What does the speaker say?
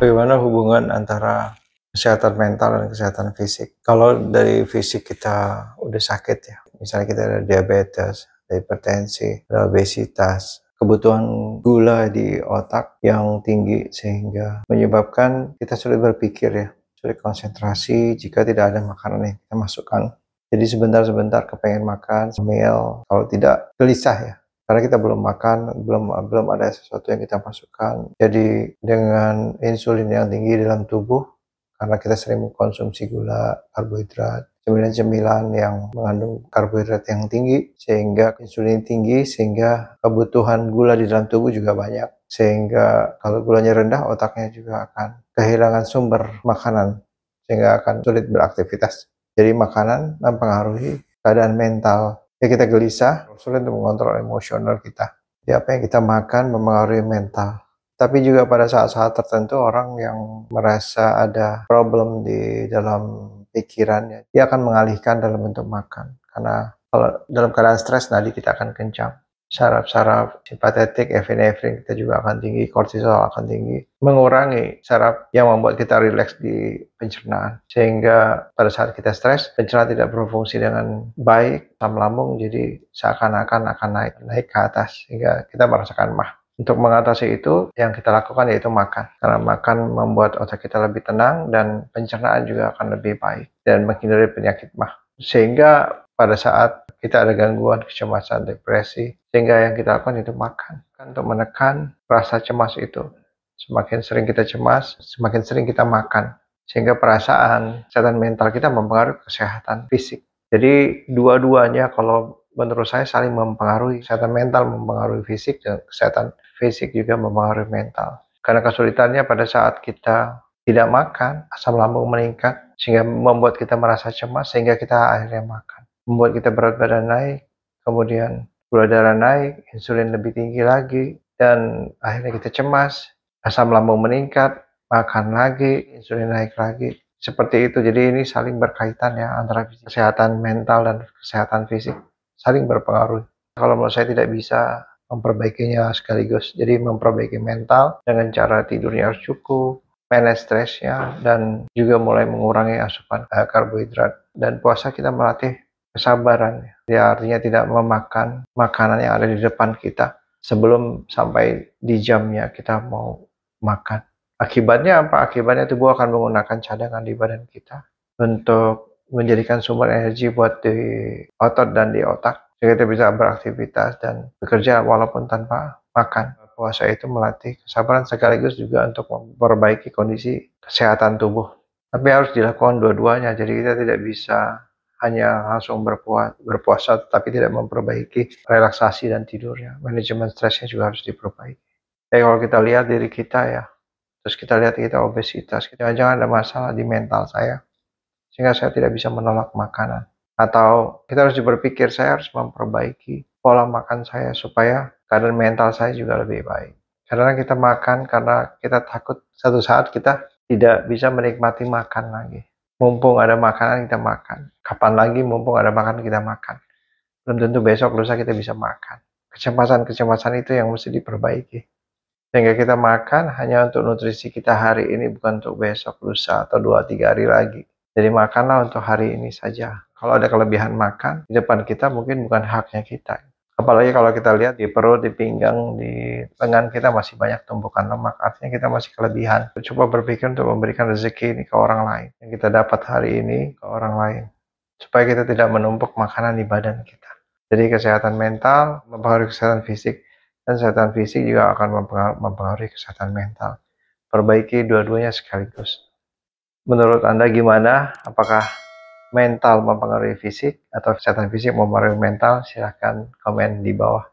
Bagaimana hubungan antara kesehatan mental dan kesehatan fisik? Kalau dari fisik kita udah sakit ya, misalnya kita ada diabetes, hipertensi, ada obesitas, kebutuhan gula di otak yang tinggi sehingga menyebabkan kita sulit berpikir ya, sulit konsentrasi jika tidak ada makanan yang kita masukkan. Jadi sebentar-sebentar kepengen makan, semil, kalau tidak gelisah ya karena kita belum makan, belum belum ada sesuatu yang kita masukkan. Jadi dengan insulin yang tinggi dalam tubuh, karena kita sering mengkonsumsi gula, karbohidrat, cemilan-cemilan yang mengandung karbohidrat yang tinggi, sehingga insulin tinggi, sehingga kebutuhan gula di dalam tubuh juga banyak. Sehingga kalau gulanya rendah, otaknya juga akan kehilangan sumber makanan, sehingga akan sulit beraktivitas. Jadi makanan mempengaruhi keadaan mental ya kita gelisah sulit untuk mengontrol emosional kita ya apa yang kita makan mempengaruhi mental tapi juga pada saat-saat tertentu orang yang merasa ada problem di dalam pikirannya dia akan mengalihkan dalam bentuk makan karena kalau dalam keadaan stres nadi kita akan kencang saraf-saraf simpatetik, epinefrin kita juga akan tinggi, kortisol akan tinggi, mengurangi saraf yang membuat kita rileks di pencernaan. Sehingga pada saat kita stres, pencernaan tidak berfungsi dengan baik, asam lambung jadi seakan-akan akan naik naik ke atas sehingga kita merasakan mah. Untuk mengatasi itu, yang kita lakukan yaitu makan. Karena makan membuat otak kita lebih tenang dan pencernaan juga akan lebih baik dan menghindari penyakit mah. Sehingga pada saat kita ada gangguan kecemasan, depresi, sehingga yang kita lakukan itu makan kan untuk menekan rasa cemas itu. Semakin sering kita cemas, semakin sering kita makan, sehingga perasaan kesehatan mental kita mempengaruhi kesehatan fisik. Jadi dua-duanya kalau menurut saya saling mempengaruhi kesehatan mental, mempengaruhi fisik dan kesehatan fisik juga mempengaruhi mental. Karena kesulitannya pada saat kita tidak makan, asam lambung meningkat sehingga membuat kita merasa cemas sehingga kita akhirnya makan membuat kita berat badan naik, kemudian gula darah naik, insulin lebih tinggi lagi, dan akhirnya kita cemas, asam lambung meningkat, makan lagi, insulin naik lagi. Seperti itu, jadi ini saling berkaitan ya antara kesehatan mental dan kesehatan fisik, saling berpengaruh. Kalau menurut saya tidak bisa memperbaikinya sekaligus, jadi memperbaiki mental dengan cara tidurnya harus cukup, manage stresnya, dan juga mulai mengurangi asupan eh, karbohidrat. Dan puasa kita melatih kesabaran ya artinya tidak memakan makanan yang ada di depan kita sebelum sampai di jamnya kita mau makan akibatnya apa akibatnya tubuh akan menggunakan cadangan di badan kita untuk menjadikan sumber energi buat di otot dan di otak sehingga kita bisa beraktivitas dan bekerja walaupun tanpa makan puasa itu melatih kesabaran sekaligus juga untuk memperbaiki kondisi kesehatan tubuh tapi harus dilakukan dua-duanya jadi kita tidak bisa hanya langsung berpuasa, berpuasa tapi tidak memperbaiki relaksasi dan tidurnya. Manajemen stresnya juga harus diperbaiki. Jadi kalau kita lihat diri kita ya, terus kita lihat kita obesitas, kita jangan ada masalah di mental saya, sehingga saya tidak bisa menolak makanan. Atau kita harus berpikir saya harus memperbaiki pola makan saya supaya keadaan mental saya juga lebih baik. Karena kita makan karena kita takut satu saat kita tidak bisa menikmati makan lagi mumpung ada makanan kita makan kapan lagi mumpung ada makanan kita makan belum tentu besok lusa kita bisa makan kecemasan-kecemasan itu yang mesti diperbaiki sehingga kita makan hanya untuk nutrisi kita hari ini bukan untuk besok lusa atau dua tiga hari lagi jadi makanlah untuk hari ini saja kalau ada kelebihan makan di depan kita mungkin bukan haknya kita Apalagi kalau kita lihat di perut, di pinggang, di lengan kita masih banyak tumbukan lemak. Artinya kita masih kelebihan. Coba berpikir untuk memberikan rezeki ini ke orang lain. Yang kita dapat hari ini ke orang lain. Supaya kita tidak menumpuk makanan di badan kita. Jadi kesehatan mental mempengaruhi kesehatan fisik. Dan kesehatan fisik juga akan mempengaruhi kesehatan mental. Perbaiki dua-duanya sekaligus. Menurut Anda gimana? Apakah mental mempengaruhi fisik atau kesehatan fisik mempengaruhi mental silahkan komen di bawah